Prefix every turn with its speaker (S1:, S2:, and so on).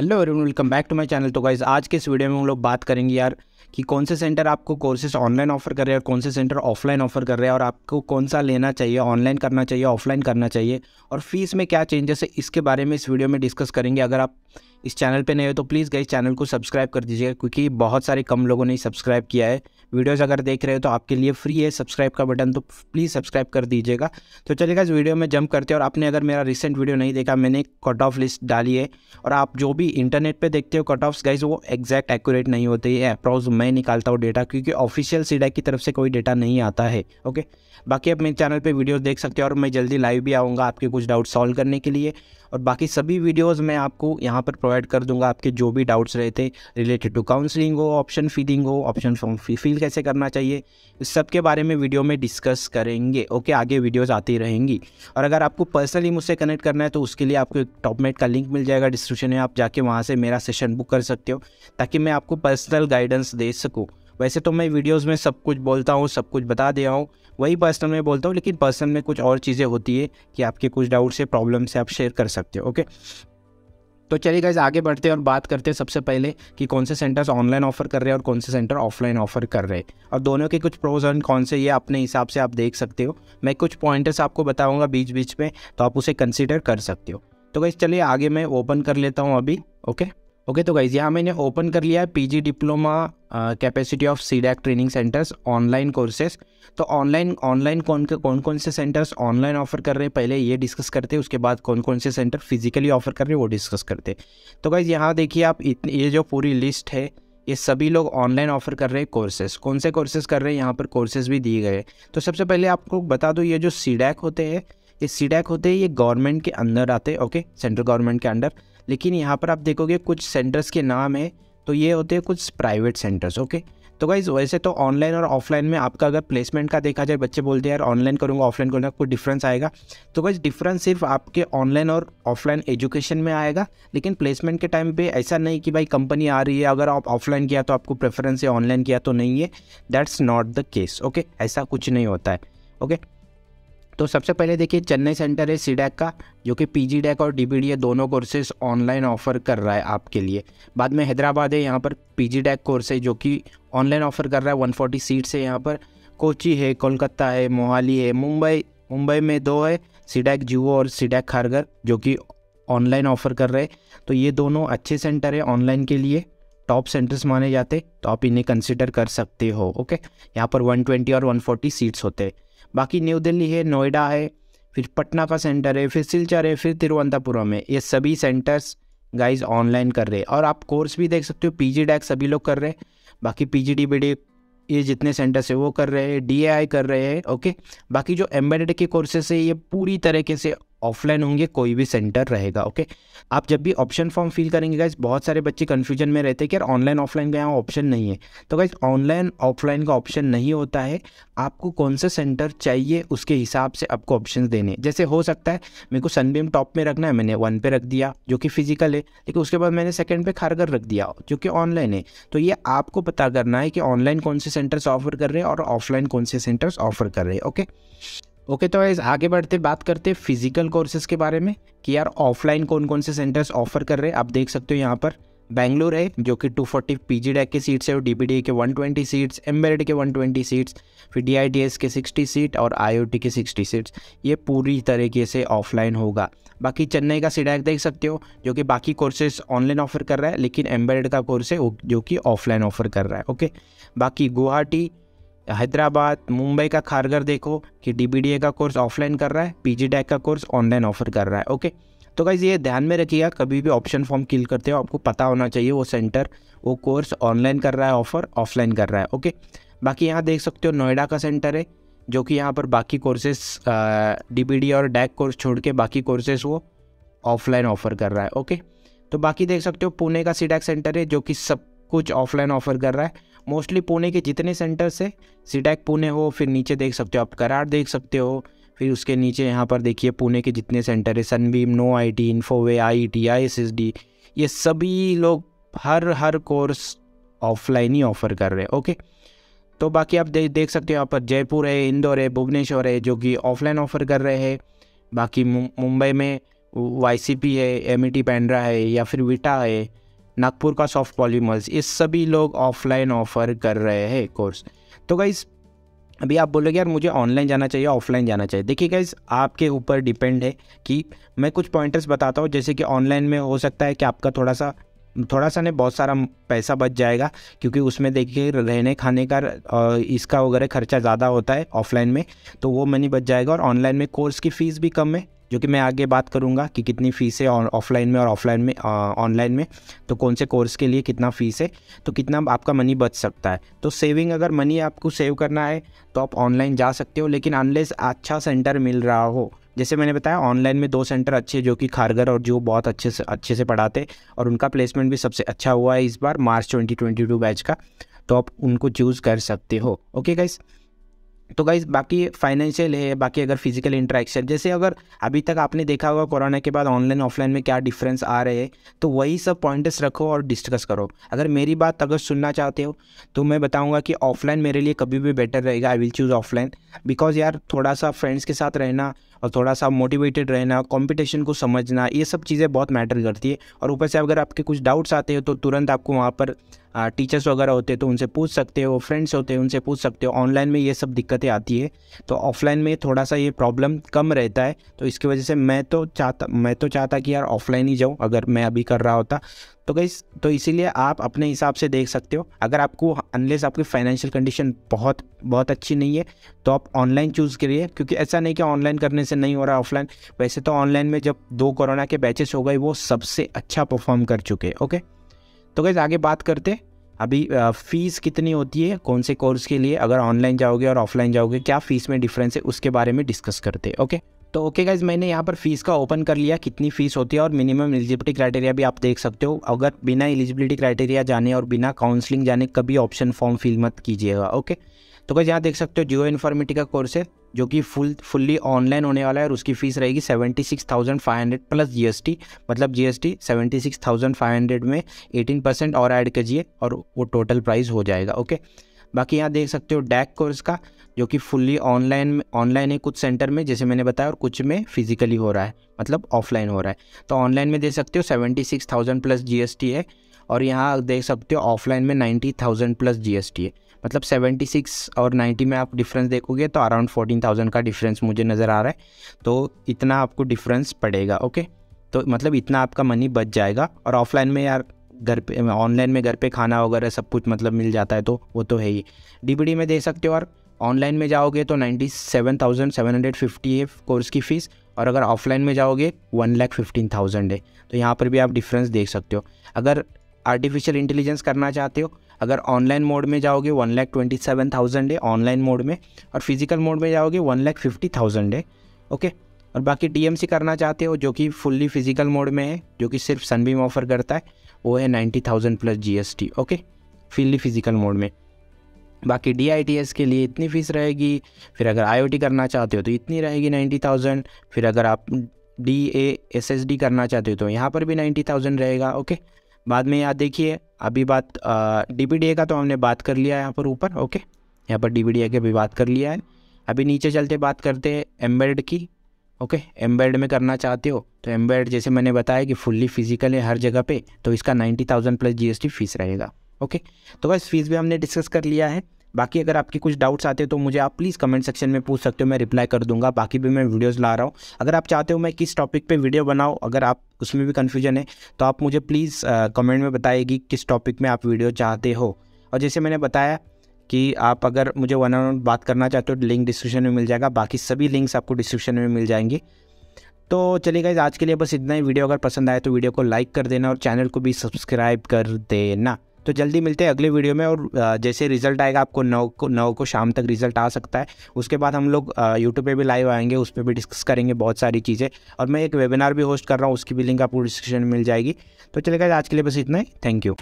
S1: Hello everyone welcome back to my channel तो guys आज के इस वीडियो में हम लोग बात करेंगे यार कि कौन से सेंटर आपको कोर्सेज ऑनलाइन ऑफर कर रहे हैं और कौन से सेंटर ऑफलाइन ऑफर कर रहे हैं और आपको कौन सा लेना चाहिए ऑनलाइन करना चाहिए ऑफलाइन करना चाहिए और फीस में क्या चेंजेस है इसके बारे में इस वीडियो में डिस्कस करेंगे अगर आप इस चैनल पर नए हो तो प्लीज़ गाइज चैनल को सब्सक्राइब कर दीजिएगा क्योंकि बहुत सारे कम लोगों ने सब्सक्राइब किया है वीडियोज़ अगर देख रहे हो तो आपके लिए फ्री है सब्सक्राइब का बटन तो प्लीज़ सब्सक्राइब कर दीजिएगा तो चलेगा इस वीडियो में जंप करते हैं और आपने अगर मेरा रिसेंट वीडियो नहीं देखा मैंने कट ऑफ लिस्ट डाली है और आप जो भी इंटरनेट पर देखते हो कट ऑफ्स गाइज वो एग्जैक्ट एक्यूरेट नहीं होते है अप्रॉज मैं निकालता हूँ डेटा क्योंकि ऑफिशियल सीडा की तरफ से कोई डेटा नहीं आता है ओके बाकी आप मेरे चैनल पर वीडियोज़ देख सकते हो और मैं जल्दी लाइव भी आऊँगा आपके कुछ डाउट सॉल्व करने के लिए और बाकी सभी वीडियोज़ मैं आपको यहाँ पर प्रोवाइड कर दूंगा आपके जो भी डाउट्स रहते रिलेटेड टू काउंसलिंग हो ऑप्शन फीडिंग हो ऑप्शन फॉर्म फिल कैसे करना चाहिए इस सब के बारे में वीडियो में डिस्कस करेंगे ओके आगे वीडियोज़ आती रहेंगी और अगर आपको पर्सनली मुझसे कनेक्ट करना है तो उसके लिए आपको एक टॉपमेट का लिंक मिल जाएगा डिस्क्रिप्शन में आप जाके वहाँ से मेरा सेशन बुक कर सकते हो ताकि मैं आपको पर्सनल गाइडेंस दे सकूँ वैसे तो मैं वीडियोस में सब कुछ बोलता हूँ सब कुछ बता दिया हूँ वही पर्सनल में बोलता हूँ लेकिन पर्सनल में कुछ और चीज़ें होती है कि आपके कुछ डाउट्स है प्रॉब्लम से आप शेयर कर सकते हो ओके तो चलिए गाइज आगे बढ़ते हैं और बात करते हैं सबसे पहले कि कौन से सेंटर्स ऑनलाइन ऑफर कर रहे हैं और कौन से सेंटर ऑफलाइन ऑफर कर रहे हैं और दोनों के कुछ प्रोज एंड कौन से ये अपने हिसाब से आप देख सकते हो मैं कुछ पॉइंटर्स आपको बताऊँगा बीच बीच में तो आप उसे कंसिडर कर सकते हो तो गाइज चलिए आगे मैं ओपन कर लेता हूँ अभी ओके ओके तो गाइज यहाँ मैंने ओपन कर लिया है PG diploma capacity of CDAC training centres online courses तो ऑनलाइन ऑनलाइन कौन कौन कौन से सेंटर्स ऑनलाइन ऑफर कर रहे हैं पहले ये डिस्कस करते हैं उसके बाद कौन कौन से सेंटर फिजिकली ऑफर कर रहे हैं वो डिस्कस करते हैं तो गाइज यहाँ देखिए आप इतनी ये जो पूरी लिस्ट है ये सभी लोग ऑनलाइन ऑफर कर रहे हैं कोर्सेज कौन से कोर्सेज कर रहे हैं यहाँ पर कोर्सेज भी दिए गए तो सबसे पहले आपको बता दो ये जो सीडैक होते हैं ये सीडैक होते हैं ये गवर्नमेंट के अंदर आते हैं ओके सेंट्रल गवर्नमेंट के अंडर लेकिन यहाँ पर आप देखोगे कुछ सेंटर्स के नाम है तो ये होते हैं कुछ प्राइवेट सेंटर्स ओके तो गाइज वैसे तो ऑनलाइन और ऑफलाइन में आपका अगर प्लेसमेंट का देखा जाए बच्चे बोलते हैं यार ऑनलाइन करूँगा ऑफलाइन करूँगा कोई डिफरेंस आएगा तो गाइज डिफरेंस सिर्फ आपके ऑनलाइन और ऑफलाइन एजुकेशन में आएगा लेकिन प्लेसमेंट के टाइम पे ऐसा नहीं कि भाई कंपनी आ रही है अगर आप ऑफलाइन किया तो आपको प्रेफरेंस है ऑनलाइन किया तो नहीं है that's not the case okay ऐसा कुछ नहीं होता है ओके okay? तो सबसे पहले देखिए चेन्नई सेंटर है सी का जो कि पी जी और डी बी दोनों कोर्सेज ऑनलाइन ऑफर कर रहा है आपके लिए बाद में हैदराबाद है यहाँ पर पी जी डैक कोर्स है जो कि ऑनलाइन ऑफर कर रहा है 140 सीट्स है यहाँ पर कोची है कोलकाता है मोहाली है मुंबई मुंबई में दो है सीडैक जुओ और सीडैक खारगर जो कि ऑनलाइन ऑफर कर रहे तो ये दोनों अच्छे सेंटर है ऑनलाइन के लिए टॉप सेंटर्स माने जाते तो आप इन्हें कंसिडर कर सकते हो ओके यहाँ पर 120 और 140 सीट्स होते हैं बाकी न्यू दिल्ली है नोएडा है फिर पटना का सेंटर है फिर सिलचर है फिर तिरुवनंतपुरम है ये सभी सेंटर्स गाइज ऑनलाइन कर रहे हैं और आप कोर्स भी देख सकते हो पी जी डैक सभी लोग कर रहे हैं बाकी P G D B D ये जितने सेंटर्स है वो कर रहे हैं डी ए आई कर रहे हैं ओके बाकी जो एम्बेडेड के कोर्सेस है ये पूरी तरीके से ऑफलाइन होंगे कोई भी सेंटर रहेगा ओके आप जब भी ऑप्शन फॉर्म फिल करेंगे गाइज बहुत सारे बच्चे कन्फ्यूजन में रहते हैं कि यार ऑनलाइन ऑफलाइन का यहाँ ऑप्शन नहीं है तो गाइज ऑनलाइन ऑफलाइन का ऑप्शन नहीं होता है आपको कौन सा सेंटर चाहिए उसके हिसाब से आपको ऑप्शन देने जैसे हो सकता है मेरे को सनबीम टॉप में रखना है मैंने वन पे रख दिया जो कि फिजिकल है लेकिन उसके बाद मैंने सेकेंड पे खारगर रख दिया जो कि ऑनलाइन है तो ये आपको पता करना है कि ऑनलाइन कौन से सेंटर्स ऑफर कर रहे हैं और ऑफलाइन कौन से सेंटर्स ऑफर कर रहे हैं ओके ओके तो वाइज आगे बढ़ते बात करते फिजिकल कोर्सेज के बारे में कि यार ऑफलाइन कौन कौन से सेंटर्स ऑफर कर रहे हैं आप देख सकते हो यहाँ पर बैंगलोर है जो कि 240 फोर्टी पी जी डैक की सीट्स है और डी के 120 सीट्स एम्बेड के 120 सीट्स फिर डी के 60 सीट और आई के 60 सीट्स ये पूरी तरीके से ऑफलाइन होगा बाकी चेन्नई का सीडैक देख सकते हो जो कि बाकी कोर्सेज ऑनलाइन ऑफर कर रहा है लेकिन एम्बेड का कोर्स है जो कि ऑफलाइन ऑफर कर रहा है ओके बाकी गुवाहाटी हैदराबाद मुंबई का खारगर देखो कि डी का कोर्स ऑफलाइन कर रहा है पी का कोर्स ऑनलाइन ऑफर कर रहा है ओके तो गाइज़ ये ध्यान में रखिएगा कभी भी ऑप्शन फॉर्म किल करते हो आपको पता होना चाहिए वो सेंटर वो कोर्स ऑनलाइन कर रहा है ऑफर ऑफलाइन कर रहा है ओके बाकी यहाँ देख सकते हो नोएडा का सेंटर है जो कि यहाँ पर बाकी कोर्सेस डी और डैक कोर्स छोड़ के बाकी कोर्सेस वो ऑफलाइन ऑफर कर रहा है ओके तो बाकी देख सकते हो पुणे का डैक सेंटर है जो कि सब कुछ ऑफलाइन ऑफर कर रहा है मोस्टली पुणे के जितने सेंटर्स है सीटैक पुणे हो फिर नीचे देख सकते हो आप करार देख सकते हो फिर उसके नीचे यहाँ पर देखिए पुणे के जितने सेंटर है Sunbeam know I T Infoway I T I S S D ये सभी लोग हर हर कोर्स ऑफलाइन ही ऑफ़र कर रहे हैं ओके तो बाकी आप दे, देख सकते हो यहाँ पर जयपुर है इंदौर है भुवनेश्वर है जो कि ऑफलाइन ऑफ़र कर रहे हैं बाकी मुंबई में पी है टी पैंड्रा e है या फिर विटा है नागपुर का सॉफ्ट पॉलीमर्स ये सभी लोग ऑफलाइन ऑफर कर रहे हैं कोर्स तो गाइज़ अभी आप बोलोगे यार मुझे ऑनलाइन जाना चाहिए ऑफलाइन जाना चाहिए देखिए गाइज आपके ऊपर डिपेंड है कि मैं कुछ पॉइंटर्स बताता हूँ जैसे कि ऑनलाइन में हो सकता है कि आपका थोड़ा सा थोड़ा सा नहीं बहुत सारा पैसा बच जाएगा क्योंकि उसमें देखिए रहने खाने का इसका वगैरह खर्चा ज़्यादा होता है ऑफलाइन में तो वो मनी बच जाएगा और ऑनलाइन में कोर्स की फ़ीस भी कम है जो कि मैं आगे बात करूँगा कि कितनी फ़ीस है ऑफलाइन में और ऑफलाइन में ऑनलाइन में तो कौन से कोर्स के लिए कितना फ़ीस है तो कितना आपका मनी बच सकता है तो सेविंग अगर मनी आपको सेव करना है तो आप ऑनलाइन जा सकते हो लेकिन अनलेस अच्छा सेंटर मिल रहा हो जैसे मैंने बताया ऑनलाइन में दो सेंटर अच्छे जो कि खारगर और जो बहुत अच्छे से अच्छे से पढ़ाते और उनका प्लेसमेंट भी सबसे अच्छा हुआ है इस बार मार्च 2022 बैच का तो आप उनको चूज़ कर सकते हो ओके गाइस तो गाइज बाकी फाइनेंशियल है बाकी अगर फिजिकल इंट्रैक्शन जैसे अगर अभी तक आपने देखा होगा कोरोना के बाद ऑनलाइन ऑफलाइन में क्या डिफरेंस आ रहे हैं तो वही सब पॉइंट्स रखो और डिस्कस करो अगर मेरी बात अगर सुनना चाहते हो तो मैं बताऊंगा कि ऑफलाइन मेरे लिए कभी भी बेटर रहेगा I will choose offline because यार थोड़ा सा फ्रेंड्स के साथ रहना और थोड़ा सा मोटिवेटेड रहना कॉम्पिटिशन को समझना ये सब चीज़ें बहुत मैटर करती है और ऊपर से अगर आपके कुछ डाउट्स आते हो तो तुरंत आपको वहाँ पर टीचर्स वगैरह होते हैं तो उनसे पूछ सकते हो फ्रेंड्स होते हैं उनसे पूछ सकते हो ऑनलाइन में ये सब दिक्कतें आती है तो ऑफलाइन में थोड़ा सा ये प्रॉब्लम कम रहता है तो इसकी वजह से मैं तो चाहता मैं तो चाहता कि यार ऑफलाइन ही जाऊँ अगर मैं अभी कर रहा होता तो गई तो इसीलिए आप अपने हिसाब से देख सकते हो अगर आपको अनलेस आपकी फाइनेंशियल कंडीशन बहुत बहुत अच्छी नहीं है तो आप ऑनलाइन चूज़ करिए क्योंकि ऐसा नहीं कि ऑनलाइन करने से नहीं हो रहा ऑफलाइन वैसे तो ऑनलाइन में जब दो कोरोना के बैचेस हो गए वो सबसे अच्छा परफॉर्म कर चुके ओके तो गैस आगे बात करते अभी फ़ीस कितनी होती है कौन से कोर्स के लिए अगर ऑनलाइन जाओगे और ऑफलाइन जाओगे क्या फ़ीस में डिफरेंस है उसके बारे में डिस्कस करते ओके तो ओके गाइज मैंने यहाँ पर फीस का ओपन कर लिया कितनी फीस होती है और मिनिमम एलिजिबिलिटी क्राइटेरिया भी आप देख सकते हो अगर बिना एलिजिबिलिटी क्राइटेरिया जाने और बिना काउंसलिंग जाने कभी ऑप्शन फॉर्म फिल मत कीजिएगा ओके तो गाइज यहाँ देख सकते हो जियो इन्फॉर्मेटी का कोर्स है जो कि फुल फुल्ली ऑनलाइन होने वाला है और उसकी फीस रहेगी seventy six thousand five hundred plus GST मतलब GST seventy six thousand five hundred में एटीन परसेंट और ऐड कीजिए और वो टोटल प्राइस हो जाएगा ओके okay? बाकी यहाँ देख सकते हो डैक कोर्स का जो कि फुल्ली ऑनलाइन ऑनलाइन है कुछ सेंटर में जैसे मैंने बताया और कुछ में फिजिकली हो रहा है मतलब ऑफलाइन हो रहा है तो ऑनलाइन में देख सकते हो seventy six thousand plus T है और यहाँ देख सकते हो ऑफलाइन में नाइन्टी थाउजेंड प्लस टी है मतलब सेवेंटी सिक्स और नाइन्टी में आप डिफरेंस देखोगे तो अराउंड फोर्टीन थाउजेंड का डिफरेंस मुझे नज़र आ रहा है तो इतना आपको डिफरेंस पड़ेगा ओके तो मतलब इतना आपका मनी बच जाएगा और ऑफलाइन में यार घर पे ऑनलाइन में घर पे खाना वगैरह सब कुछ मतलब मिल जाता है तो वो तो है ही डीबीडी में दे सकते हो और ऑनलाइन में जाओगे तो ninety seven thousand seven hundred fifty है कोर्स की फ़ीस और अगर ऑफलाइन में जाओगे वन लाख फिफ्टीन थाउजेंड है तो यहाँ पर भी आप डिफरेंस देख सकते हो अगर आर्टिफिशियल इंटेलिजेंस करना चाहते हो अगर ऑनलाइन मोड में जाओगे one lakh twenty seven thousand है ऑनलाइन मोड में और फिजिकल मोड में जाओगे वन लाख फिफ्टी थाउजेंड है ओके और बाकी टीएमसी करना चाहते हो जो कि फुल्ली फिजिकल मोड में है जो कि सिर्फ सनबीम ऑफर करता है वो है ninety thousand plus G S T okay field physical mode में बाकी डी आई टी एस के लिए इतनी फ़ीस रहेगी फिर अगर आई ओ टी करना चाहते हो तो इतनी रहेगी नाइन्टी थाउजेंड फिर अगर आप D A S S D करना चाहते हो तो यहाँ पर भी नाइन्टी थाउजेंड रहेगा ओके बाद में यहाँ देखिए अभी बात डी पी डी ए का तो हमने बात कर लिया है यहाँ पर ऊपर ओके यहाँ पर डी पी डी ए की भी बात कर लिया है अभी नीचे चलते बात करते हैं एम्बेड की ओके okay, एम्बेड में करना चाहते हो तो एम्बेड जैसे मैंने बताया कि फुल्ली फिजिकल है हर जगह पे तो इसका ninety thousand plus GST fees रहेगा ओके okay? तो बस फीस भी हमने डिस्कस कर लिया है बाकी अगर आपके कुछ डाउट्स आते हो तो मुझे आप प्लीज़ कमेंट सेक्शन में पूछ सकते हो मैं रिप्लाई कर दूंगा बाकी भी मैं वीडियोज़ ला रहा हूँ अगर आप चाहते हो मैं किस टॉपिक पर वीडियो बनाओ अगर आप उसमें भी कन्फ्यूजन है तो आप मुझे प्लीज़ कमेंट में बताएगी किस टॉपिक में आप वीडियो चाहते हो और जैसे मैंने बताया कि आप अगर मुझे वन ऑन वन बात करना चाहते हो तो लिंक डिस्क्रिप्शन में मिल जाएगा बाकी सभी लिंक्स आपको डिस्क्रिप्शन में मिल जाएंगी तो चलिए गाइज आज के लिए बस इतना ही वीडियो अगर पसंद आए तो वीडियो को लाइक कर देना और चैनल को भी सब्सक्राइब कर देना तो जल्दी मिलते हैं अगले वीडियो में और जैसे रिजल्ट आएगा आपको नौ को नौ को शाम तक रिजल्ट आ सकता है उसके बाद हम लोग यूट्यूब पे भी लाइव आएंगे उस पर भी डिस्कस करेंगे बहुत सारी चीज़ें और मैं एक वेबिनार भी होस्ट कर रहा हूँ उसकी भी लिंक आपको डिस्क्रिप्शन में मिल जाएगी तो चलेगा आज के लिए बस इतना ही थैंक यू